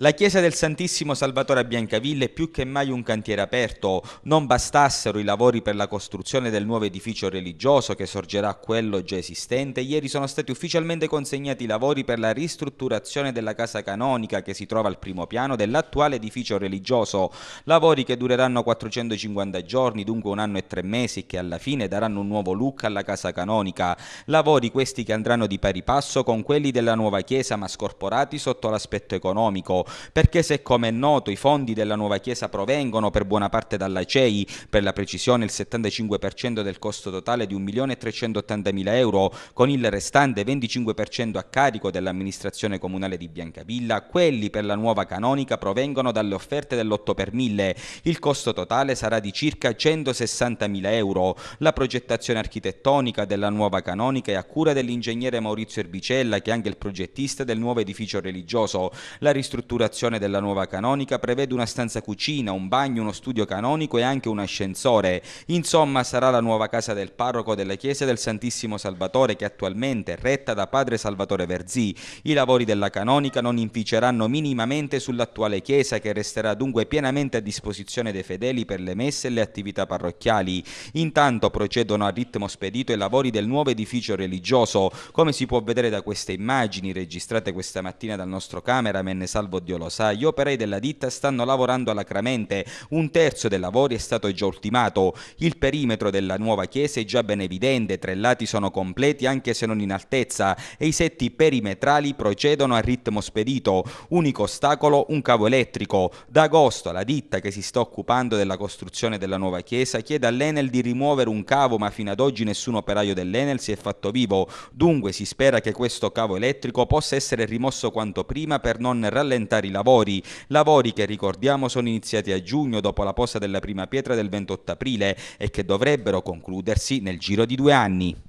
La chiesa del Santissimo Salvatore a Biancaville è più che mai un cantiere aperto. Non bastassero i lavori per la costruzione del nuovo edificio religioso che sorgerà a quello già esistente, ieri sono stati ufficialmente consegnati i lavori per la ristrutturazione della casa canonica che si trova al primo piano dell'attuale edificio religioso. Lavori che dureranno 450 giorni, dunque un anno e tre mesi, e che alla fine daranno un nuovo look alla casa canonica. Lavori questi che andranno di pari passo con quelli della nuova chiesa ma scorporati sotto l'aspetto economico perché se come è noto i fondi della nuova chiesa provengono per buona parte dalla CEI, per la precisione il 75% del costo totale di 1.380.000 euro, con il restante 25% a carico dell'amministrazione comunale di Biancavilla, quelli per la nuova canonica provengono dalle offerte dell'8 per 1000. Il costo totale sarà di circa 160.000 euro. La progettazione architettonica della nuova canonica è a cura dell'ingegnere Maurizio Erbicella, che è anche il progettista del nuovo edificio religioso. La ristruttura strutturazione della nuova canonica prevede una stanza cucina, un bagno, uno studio canonico e anche un ascensore. Insomma sarà la nuova casa del parroco della chiesa del Santissimo Salvatore che attualmente è retta da padre Salvatore Verzì. I lavori della canonica non inficeranno minimamente sull'attuale chiesa che resterà dunque pienamente a disposizione dei fedeli per le messe e le attività parrocchiali. Intanto procedono a ritmo spedito i lavori del nuovo edificio religioso, come si può vedere da queste immagini registrate questa mattina dal nostro cameraman Salvo Nordio lo sa, gli operai della ditta stanno lavorando alacramente, un terzo dei lavori è stato già ultimato, il perimetro della nuova chiesa è già ben evidente, tre lati sono completi anche se non in altezza e i setti perimetrali procedono a ritmo spedito, unico ostacolo un cavo elettrico. Da agosto la ditta che si sta occupando della costruzione della nuova chiesa chiede all'Enel di rimuovere un cavo ma fino ad oggi nessun operaio dell'Enel si è fatto vivo, dunque si spera che questo cavo elettrico possa essere rimosso quanto prima per non rallentare affrontare i lavori, lavori che ricordiamo sono iniziati a giugno dopo la posta della prima pietra del 28 aprile e che dovrebbero concludersi nel giro di due anni.